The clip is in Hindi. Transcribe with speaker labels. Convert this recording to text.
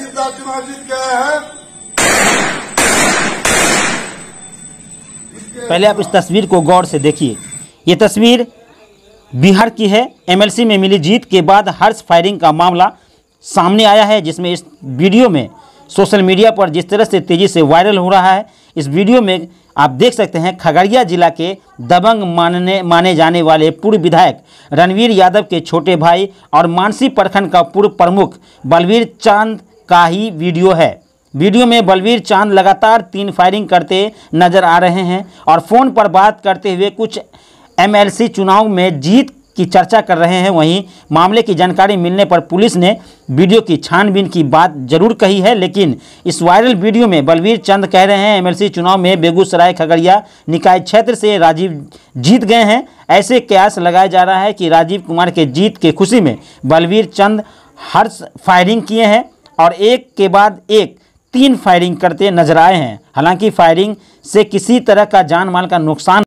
Speaker 1: जीता चुनाव जीत गया है
Speaker 2: पहले आप इस तस्वीर को गौर से देखिए ये तस्वीर बिहार की है एमएलसी में मिली जीत के बाद हर्ष फायरिंग का मामला सामने आया है जिसमें इस वीडियो में सोशल मीडिया पर जिस तरह से तेज़ी से वायरल हो रहा है इस वीडियो में आप देख सकते हैं खगड़िया जिला के दबंग मानने माने जाने वाले पूर्व विधायक रणवीर यादव के छोटे भाई और मानसी प्रखंड का पूर्व प्रमुख बलवीर चांद का ही वीडियो है वीडियो में बलवीर चांद लगातार तीन फायरिंग करते नजर आ रहे हैं और फ़ोन पर बात करते हुए कुछ एमएलसी चुनाव में जीत की चर्चा कर रहे हैं वहीं मामले की जानकारी मिलने पर पुलिस ने वीडियो की छानबीन की बात जरूर कही है लेकिन इस वायरल वीडियो में बलवीर चंद कह रहे हैं एमएलसी चुनाव में बेगूसराय खगड़िया निकाय क्षेत्र से राजीव जीत गए हैं ऐसे कयास लगाया जा रहा है कि राजीव कुमार के जीत के खुशी में बलवीर चंद हर्ष फायरिंग किए हैं और एक के बाद एक तीन फायरिंग करते नजर आए हैं हालांकि फायरिंग से किसी तरह का जान माल का नुकसान